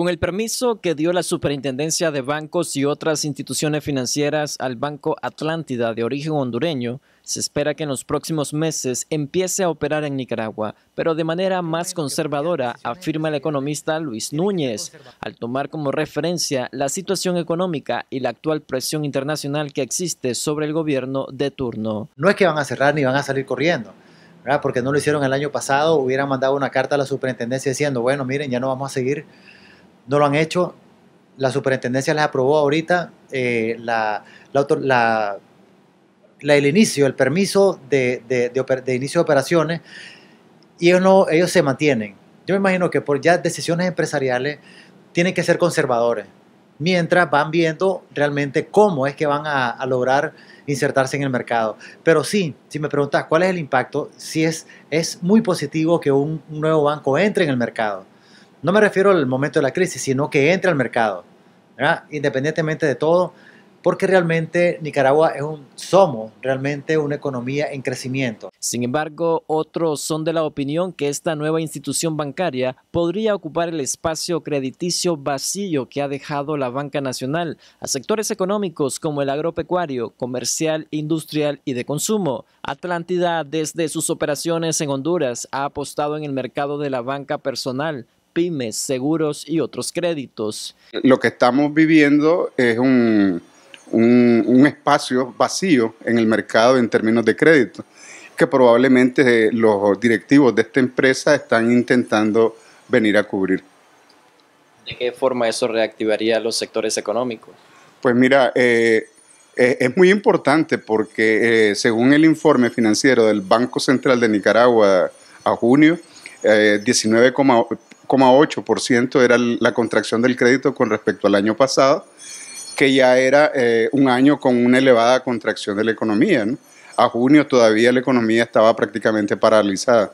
Con el permiso que dio la Superintendencia de Bancos y otras instituciones financieras al Banco Atlántida de origen hondureño, se espera que en los próximos meses empiece a operar en Nicaragua, pero de manera más conservadora, afirma el economista Luis Núñez, al tomar como referencia la situación económica y la actual presión internacional que existe sobre el gobierno de turno. No es que van a cerrar ni van a salir corriendo. Porque no lo hicieron el año pasado, hubieran mandado una carta a la superintendencia diciendo, bueno, miren, ya no vamos a seguir no lo han hecho. La superintendencia les aprobó ahorita eh, el inicio, el permiso de, inicio de operaciones y ellos, se mantienen. Yo me imagino que por ya decisiones empresariales tienen que ser conservadores mientras van viendo realmente cómo es que van a, lograr insertarse en el mercado. Pero sí, si me preguntas cuál es el impacto, sí es, muy positivo que un nuevo banco entre en el mercado. No me refiero al momento de la crisis, sino que entre al mercado, independientemente de todo, porque realmente Nicaragua es un, somo, realmente una economía en crecimiento. Sin embargo, otros son de la opinión que esta nueva institución bancaria podría ocupar el espacio crediticio vacío que ha dejado la banca nacional a sectores económicos como el agropecuario, comercial, industrial y de consumo. Atlántida, desde sus operaciones en Honduras, ha apostado en el mercado de la banca personal pymes, seguros y otros créditos. Lo que estamos viviendo es un, espacio vacío en el mercado en términos de crédito, que probablemente los directivos de esta empresa están intentando venir a cubrir. ¿De qué forma eso reactivaría los sectores económicos? Pues mira, eh, es muy importante porque eh, según el informe financiero del Banco Central de Nicaragua a junio, 19,8 eh, 2,8% era la contracción del crédito con respecto al año pasado, que ya era eh, un año con una elevada contracción de la economía. A junio todavía la economía estaba prácticamente paralizada.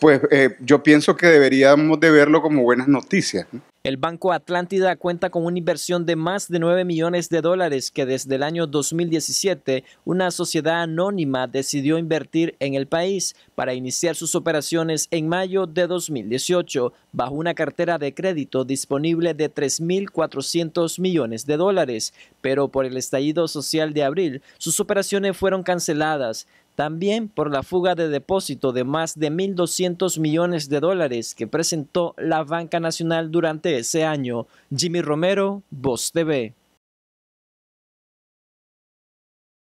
Pues eh, yo pienso que deberíamos de verlo como buenas noticias. El Banco Atlántida cuenta con una inversión de más de 9 millones de dólares que desde el año 2017 una sociedad anónima decidió invertir en el país para iniciar sus operaciones en mayo de 2018 bajo una cartera de crédito disponible de 3.400 millones de dólares, pero por el estallido social de abril sus operaciones fueron canceladas. También por la fuga de depósito de más de 1.200 millones de dólares que presentó la Banca Nacional durante ese año. Jimmy Romero, Voz TV.